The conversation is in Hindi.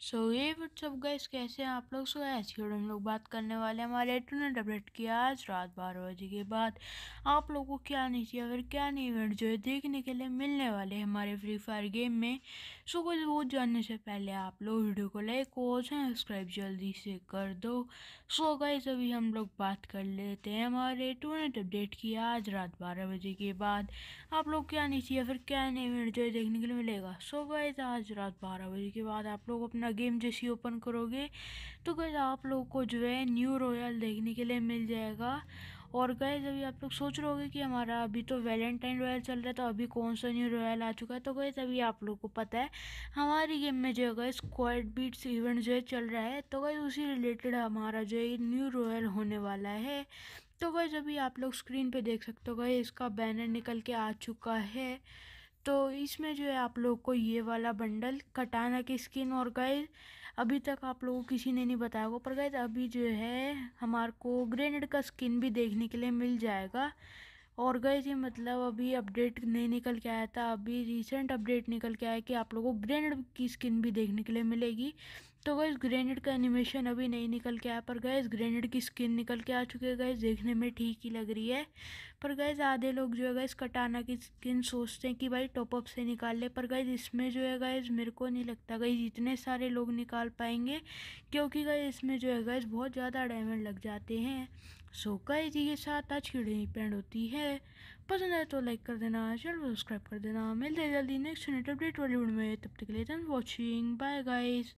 सो so, ये व्हाट्सअप गाइस कैसे हैं आप लोग सो ऐसी और हम लोग बात करने वाले हैं हमारे टूर्नामेंट अपडेट की आज रात बारह बजे के बाद आप लोगों को क्या नहीं चाहिए फिर क्या नहीं इवेंट जो है देखने के लिए मिलने वाले हैं हमारे फ्री फायर गेम में सो कुछ वो जानने से पहले आप लोग वीडियो को लाइक और सब्सक्राइब जल्दी से कर दो सो गाइस अभी हम लोग बात कर लेते हैं हमारे टूर्नामेंट अपडेट की आज रात बारह बजे के बाद आप लोग क्या नहीं चाहिए फिर क्या नहीं इवेंट जो है देखने के लिए मिलेगा सो गाइज आज रात बारह बजे के बाद आप लोग अपना अपना गेम जैसे ही ओपन करोगे तो गैज आप लोग को जो है न्यू रॉयल देखने के लिए मिल जाएगा और गैज अभी आप लोग सोच रहे कि हमारा अभी तो वैलेंटाइन रॉयल चल रहा है तो अभी कौन सा न्यू रॉयल आ चुका है तो गैज अभी आप लोग को पता है हमारी गेम में जो है गैस क्वाइट बीट्स इवेंट जो है चल रहा है तो गैज उसी रिलेटेड हमारा जो है न्यू रॉयल होने वाला है तो गैज अभी आप लोग स्क्रीन पर देख सकते हो गए इसका बैनर निकल के आ चुका है तो इसमें जो है आप लोग को ये वाला बंडल कटाना की स्किन और गाय अभी तक आप लोगों को किसी ने नहीं बताया होगा पर गाय अभी जो है हमारे को ग्रेनेड का स्किन भी देखने के लिए मिल जाएगा और गए ये मतलब अभी अपडेट नहीं निकल के आया था अभी रिसेंट अपडेट निकल के आया कि आप लोगों को ग्रेनेड की स्किन भी देखने के लिए मिलेगी तो गैस ग्रेनेड का एनिमेशन अभी नहीं निकल के आया पर गैस ग्रेनेड की स्किन निकल के आ चुकी है गैस देखने में ठीक ही लग रही है पर गैस आधे लोग जो है गैस कटाना की स्किन सोचते हैं कि भाई टॉपअप से निकाल ले पर गैस इसमें जो है गैस मेरे को नहीं लगता गैस इतने सारे लोग निकाल पाएंगे क्योंकि गैस इसमें जो है गैस बहुत ज़्यादा डायमंड लग जाते हैं सो गैस ये साथ आज की पेंड होती है पसंद आए तो लाइक कर देना चैनल सब्सक्राइब कर देना मिलते जल्दी नेक्स्ट अपडेट वॉलीवुड में तब तक के वॉचिंग बाय गाइज